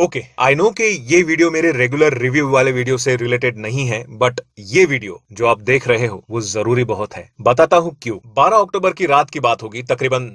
okay I know कि ये video मेरे रेगुलर रिव्यू वाले वीडियो से रिलेटेड नहीं है बट ये वीडियो जो आप देख रहे हो वो जरूरी बहुत है बताता हूँ क्यों 12 अक्टूबर की रात की बात होगी तकरीबन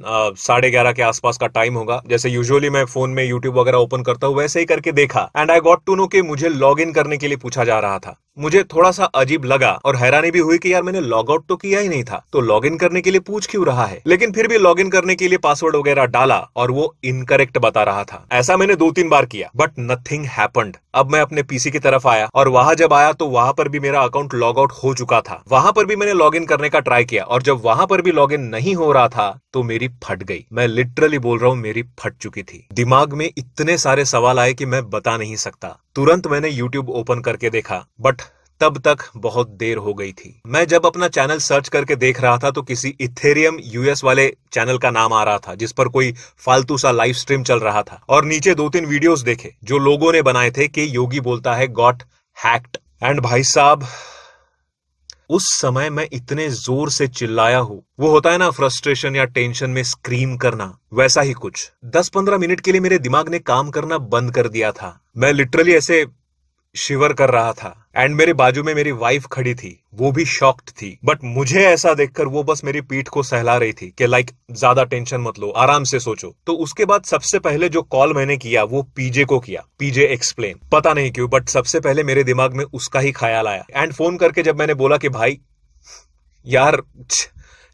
साढ़े ग्यारह के आसपास का टाइम होगा जैसे यूजुअली मैं फोन में यूट्यूब वगैरह ओपन करता हूँ वैसे ही करके देखा and I got to know कि मुझे लॉग इन करने के लिए पूछा जा रहा था मुझे थोड़ा सा अजीब लगा और हैरानी भी हुई कि यार मैंने लॉग आउट तो किया ही नहीं था तो लॉग इन करने के लिए पूछ क्यों रहा है लेकिन फिर भी लॉग इन करने के लिए पासवर्ड वगैरह डाला और वो इनकरेक्ट बता रहा था ऐसा मैंने दो तीन बार किया बट नथिंग हैपन्ड अब मैं अपने पीसी की तरफ आया और वहां जब आया तो वहां पर भी मेरा अकाउंट लॉग आउट हो चुका था वहां पर भी मैंने लॉग इन करने का ट्राई किया और जब वहां पर भी लॉग इन नहीं हो रहा था तो मेरी फट गई मैं लिटरली बोल रहा हूँ मेरी फट चुकी थी दिमाग में इतने सारे सवाल आए कि मैं बता नहीं सकता तुरंत मैंने YouTube ओपन करके देखा बट तब तक बहुत देर हो गई थी मैं जब अपना चैनल सर्च करके देख रहा था तो किसी इथेरियम यूएस वाले चैनल का नाम आ रहा था जिस पर कोई फालतू सा लाइव स्ट्रीम चल रहा था और नीचे दो तीन वीडियोस देखे जो लोगों ने बनाए थे कि योगी बोलता है गॉट हैक्ट एंड भाई साहब उस समय मैं इतने जोर से चिल्लाया हूँ वो होता है ना फ्रस्ट्रेशन या टेंशन में स्क्रीम करना वैसा ही कुछ दस पंद्रह मिनट के लिए मेरे दिमाग ने काम करना बंद कर दिया था मैं लिटरली ऐसे शिवर कर रहा था एंड मेरे बाजू में मेरी वाइफ खड़ी थी वो भी शॉक्ड थी बट मुझे ऐसा देखकर वो बस मेरी पीठ को सहला रही थी कि लाइक ज्यादा टेंशन मत लो आराम से सोचो तो उसके बाद सबसे पहले जो कॉल मैंने किया वो पीजे को किया पीजे एक्सप्लेन पता नहीं क्यों बट सबसे पहले मेरे दिमाग में उसका ही ख्याल आया एंड फोन करके जब मैंने बोला कि भाई यार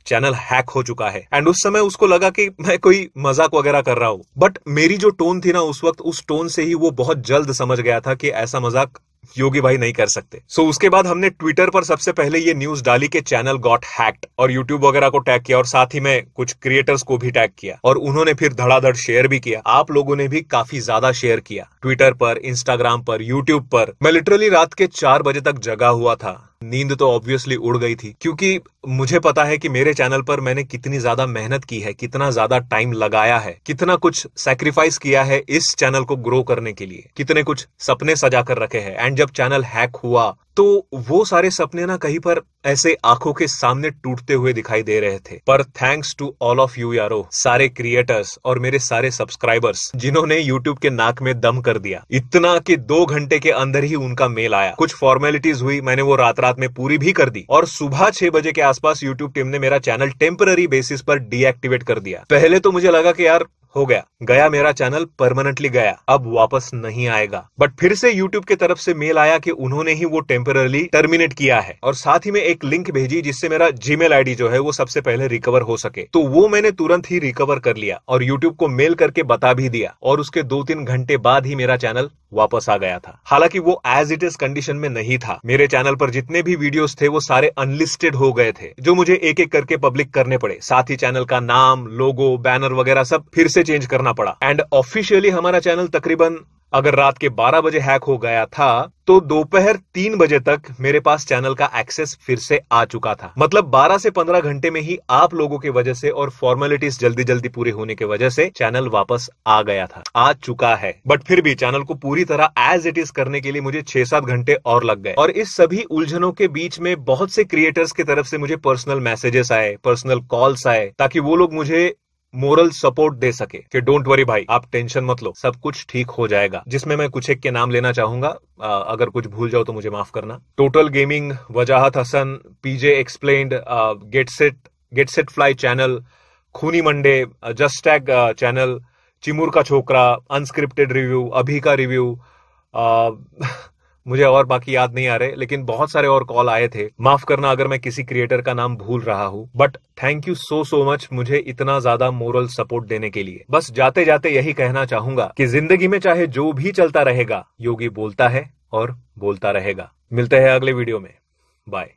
चैनल हैक हो चुका है एंड उस समय उसको लगा कि मैं कोई मजाक वगैरह कर रहा हूँ बट मेरी जो टोन थी ना उस वक्त उस टोन से ही वो बहुत जल्द समझ गया था कि ऐसा मजाक योगी भाई नहीं कर सकते सो so, उसके बाद हमने ट्विटर पर सबसे पहले ये न्यूज डाली कि चैनल गॉट हैक्ड और यूट्यूब वगैरह को टैग किया और साथ ही में कुछ क्रिएटर्स को भी टैग किया और उन्होंने फिर धड़ाधड़ शेयर भी किया आप लोगों ने भी काफी ज्यादा शेयर किया ट्विटर पर इंस्टाग्राम पर यूट्यूब पर मैं लिटरली रात के चार बजे तक जगा हुआ था नींद तो ऑब्वियसली उड़ गई थी क्योंकि मुझे पता है कि मेरे चैनल पर मैंने कितनी ज्यादा मेहनत की है कितना ज्यादा टाइम लगाया है कितना कुछ सेक्रीफाइस किया है इस चैनल को ग्रो करने के लिए कितने कुछ सपने सजा कर रखे हैं एंड जब चैनल हैक हुआ तो वो सारे सपने ना कहीं पर ऐसे आंखों के सामने टूटते हुए दिखाई दे रहे थे पर thanks to all of you यारो सारे क्रिएटर्स और मेरे सारे सब्सक्राइबर्स जिन्होंने यूट्यूब के नाक में दम कर दिया इतना कि दो घंटे के अंदर ही उनका मेल आया कुछ फॉर्मेलिटीज हुई मैंने वो रात रात में पूरी भी कर दी और सुबह छह बजे के आसपास यूट्यूब टीम ने मेरा चैनल टेम्पररी बेसिस पर डीएक्टिवेट कर दिया पहले तो मुझे लगा कि यार हो गया गया मेरा चैनल परमानेंटली गया अब वापस नहीं आएगा बट फिर से यूट्यूब की तरफ से मेल आया कि उन्होंने ही वो टेम्परली टर्मिनेट किया है और साथ ही में एक लिंक भेजी जिससे मेरा जी मेल जो है वो सबसे पहले रिकवर हो सके तो वो मैंने तुरंत ही रिकवर कर लिया और यूट्यूब को मेल करके बता भी दिया और उसके दो तीन घंटे बाद ही मेरा चैनल वापस आ गया था हालांकि वो एज इट इज कंडीशन में नहीं था मेरे चैनल पर जितने भी वीडियोस थे वो सारे अनलिस्टेड हो गए थे जो मुझे एक एक करके पब्लिक करने पड़े साथ ही चैनल का नाम लोगो बैनर वगैरह सब फिर से चेंज करना पड़ा एंड ऑफिशियली हमारा चैनल तकरीबन अगर रात के 12 बजे हैक हो गया था तो दोपहर तीन बजे तक मेरे पास चैनल का एक्सेस फिर से आ चुका था मतलब 12 से 15 घंटे में ही आप लोगों की वजह से और फॉर्मेलिटीज जल्दी जल्दी पूरी होने की वजह से चैनल वापस आ गया था आ चुका है बट फिर भी चैनल को पूरी तरह एज इट इज करने के लिए मुझे छह सात घंटे और लग गए और इस सभी उलझनों के बीच में बहुत से क्रिएटर्स की तरफ से मुझे पर्सनल मैसेजेस आए पर्सनल कॉल्स आए ताकि वो लोग मुझे मोरल सपोर्ट दे सके कि डोंट वरी भाई आप टेंशन मत लो सब कुछ ठीक हो जाएगा जिसमें मैं कुछ एक के नाम लेना चाहूंगा आ, अगर कुछ भूल जाओ तो मुझे माफ करना total gaming Wajahat Hasan PJ explained get set get set fly channel खूनी Monday just tag channel Chimur का छोकरा अनस्क्रिप्टेड रिव्यू अभी का रिव्यू मुझे और बाकी याद नहीं आ रहे लेकिन बहुत सारे और कॉल आए थे माफ करना अगर मैं किसी क्रिएटर का नाम भूल रहा हूँ but thank you so so much मुझे इतना ज्यादा मोरल सपोर्ट देने के लिए बस जाते जाते यही कहना चाहूंगा कि जिंदगी में चाहे जो भी चलता रहेगा योगी बोलता है और बोलता रहेगा मिलते हैं अगले वीडियो में बाय